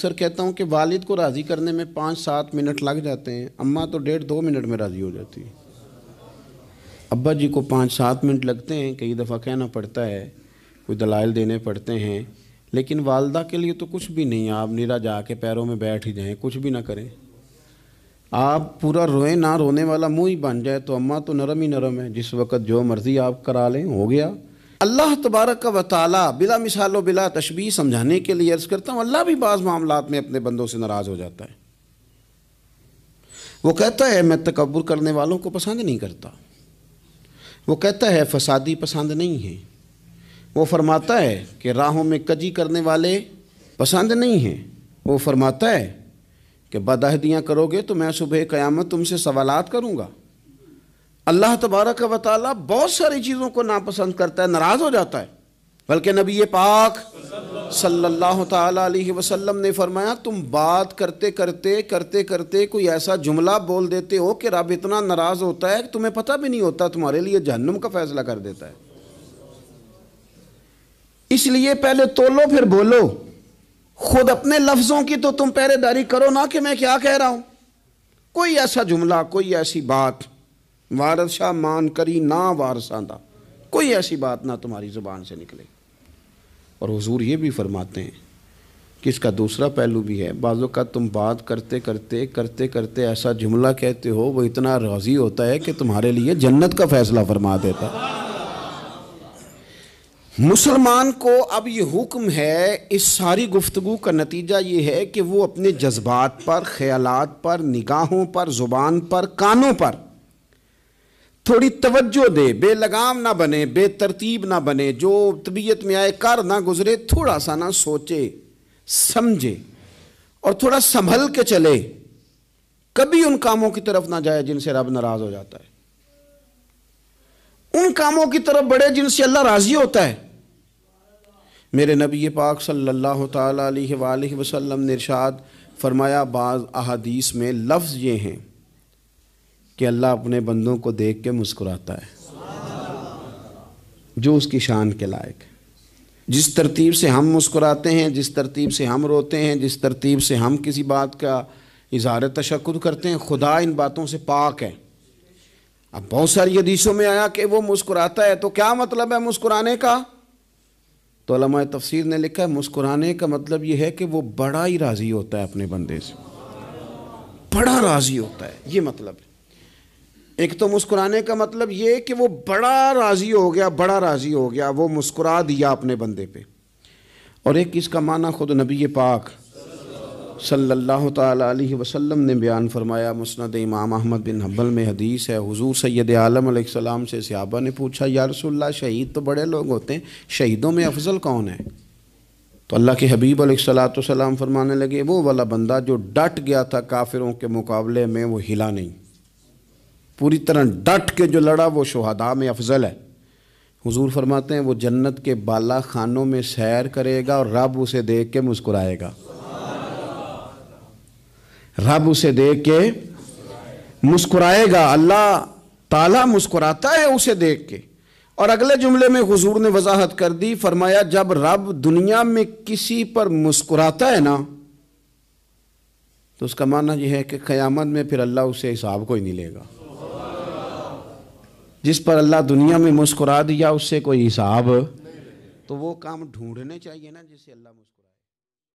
अक्सर कहता हूँ कि वालिद को राज़ी करने में पाँच सात मिनट लग जाते हैं अम्मा तो डेढ़ दो मिनट में राज़ी हो जाती है अब्बा जी को पाँच सात मिनट लगते हैं कई दफ़ा कहना पड़ता है कोई दलाइल देने पड़ते हैं लेकिन वालदा के लिए तो कुछ भी नहीं आप निरा जा के पैरों में बैठ ही जाएँ कुछ भी ना करें आप पूरा रोए ना रोने वाला मुँह ही बन जाए तो अम्मा तो नरम ही नरम है जिस वक्त जो मर्ज़ी आप करा लें हो गया अल्लाह तबारक का ताली बिला मिसाल व बिला तशबी समझाने के लिए अर्ज़ करता हूँ अल्लाह भी बाज़ मामला में अपने बंदों से नाराज़ हो जाता है वो कहता है मैं तकबर करने वालों को पसंद नहीं करता वो कहता है फसादी पसंद नहीं है वो फरमाता है कि राहों में कजी करने वाले पसंद नहीं हैं वो फरमाता है कि बदहदियाँ करोगे तो मैं सुबह क़यामत तुमसे सवालात करूँगा अल्लाह तबारक व बहुत सारी चीज़ों को नापसंद करता है नाराज़ हो जाता है बल्कि नबी पाक सल्लल्लाहु अलैहि वसल्लम ने फरमाया तुम बात करते करते करते करते कोई ऐसा जुमला बोल देते हो कि रब इतना नाराज़ होता है कि तुम्हें पता भी नहीं होता तुम्हारे लिए जहन्नम का फ़ैसला कर देता है इसलिए पहले तोलो फिर बोलो खुद अपने लफ्ज़ों की तो तुम पहरेदारी करो ना कि मैं क्या कह रहा हूँ कोई ऐसा जुमला कोई ऐसी बात वारसा मान करी ना वारसा दा कोई ऐसी बात ना तुम्हारी ज़ुबान से निकले और हुजूर ये भी फरमाते हैं कि इसका दूसरा पहलू भी है बाज़ों का तुम बात करते करते करते करते ऐसा जुमला कहते हो वो इतना राज़ी होता है कि तुम्हारे लिए जन्नत का फ़ैसला फरमा देता मुसलमान को अब ये हुक्म है इस सारी गुफ्तु का नतीजा ये है कि वो अपने जज्बात पर ख्यालात पर निगाहों पर ज़ुबान पर कानों पर थोड़ी तवज्जो दे बेलगाम ना बने बेतरतीब ना बने जो तबीयत में आए कर ना गुजरे थोड़ा सा ना सोचे समझे और थोड़ा संभल के चले कभी उन कामों की तरफ ना जाए जिनसे रब नाराज हो जाता है उन कामों की तरफ बढ़े जिनसे अल्लाह राजी होता है मेरे नबी पाक सल्लल्लाहु अलैहि वसल्लम ने इरशाद फरमाया बाज़ अहादीस में लफ्ज़ ये हैं कि अल्लाह अपने बंदों को देख के मुस्कुराता है जो उसकी शान के लायक है जिस तरतीब से हम मुस्कुराते हैं जिस तरतीब से हम रोते हैं जिस तरतीब से हम किसी बात का इजहार तशक् करते हैं खुदा इन बातों से पाक है अब बहुत सारी हदीसों में आया कि वो मुस्कुराता है तो क्या मतलब है मुस्कुराने का तो तफसीर ने लिखा है मुस्कुराने का मतलब ये है कि वो बड़ा ही राज़ी होता है अपने बंदे से बड़ा राज़ी होता है ये मतलब है एक तो मुस्कुराने का मतलब ये कि वो बड़ा राज़ी हो गया बड़ा राज़ी हो गया वो मुस्कुरा दिया अपने बंदे पे और एक इसका माना खुद नबी पाक सल्लल्लाहु अलैहि वसल्लम ने बयान फरमाया मुस्नद इमाम अहमद बिन हम्बल में हदीस है हुजूर सैद आलम सलाम से सहाबा ने पूछा या शहीद तो बड़े लोग होते हैं शहीदों में अफजल कौन है तो अल्लाह के हबीब सलाम फरमाने लगे वो वाला बंदा जो डट गया था काफिरों के मुकाबले में वो हिला नहीं पूरी तरह डट के जो लड़ा वो शहदा में अफजल है हुजूर फरमाते हैं वो जन्नत के बाला खानों में सैर करेगा और रब उसे देख के मुस्कुराएगा रब उसे देख के मुस्कुराएगा अल्लाह ताला मुस्कुराता है उसे देख के और अगले जुमले में हुजूर ने वजाहत कर दी फरमाया जब रब दुनिया में किसी पर मुस्कुराता है ना तो उसका मानना यह है कि क़यामत में फिर अल्लाह उसे हिसाब को ही नहीं लेगा जिस पर अल्लाह दुनिया में मुस्कुरा दिया उससे कोई हिसाब तो वो काम ढूंढने चाहिए ना जिससे अल्लाह मुस्कुरा